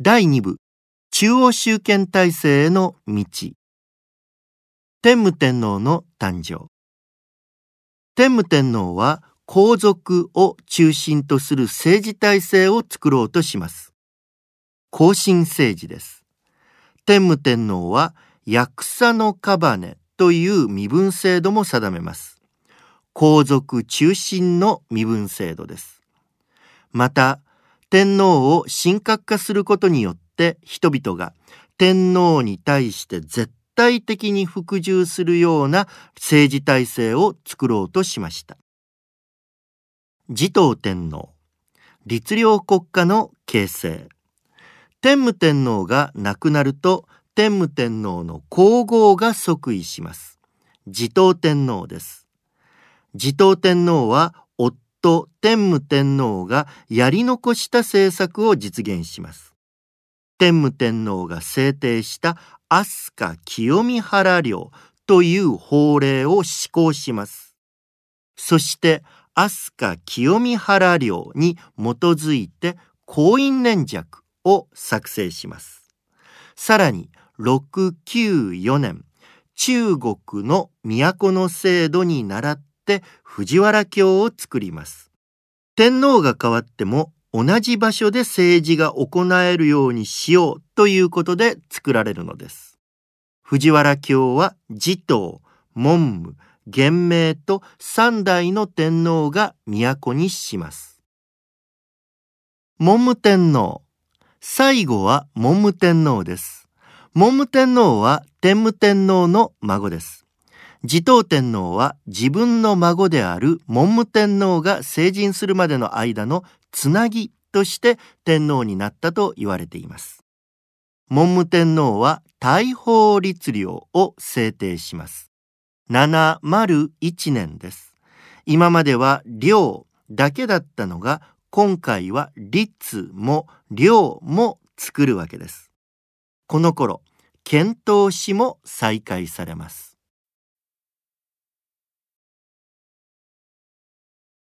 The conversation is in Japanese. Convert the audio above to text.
第2部中央集権体制への道天武天皇の誕生天武天皇は皇族を中心とする政治体制を作ろうとします後進政治です天武天皇は役者の束という身分制度も定めます皇族中心の身分制度ですまた天皇を神格化することによって人々が天皇に対して絶対的に服従するような政治体制を作ろうとしました。持統天皇律令国家の形成天武天皇が亡くなると天武天皇の皇后が即位します持統天皇です持統天皇はと天武天皇がやり残した政策を実現します。天武天皇が制定した飛鳥清見原領という法令を施行します。そして飛鳥清見原領に基づいて婚姻連弱を作成します。さらに694年中国の都の制度に倣っって藤原京を作ります。天皇が変わっても同じ場所で政治が行えるようにしようということで作られるのです。藤原京は持統、文武、元明と三代の天皇が都にします。文武天皇。最後は文武天皇です。文武天皇は天武天皇の孫です。持統天皇は自分の孫である文武天皇が成人するまでの間のつなぎとして天皇になったと言われています。文武天皇は大法律令を制定します。701年です。今までは領だけだったのが今回は律も領も作るわけです。この頃、遣唐使も再開されます。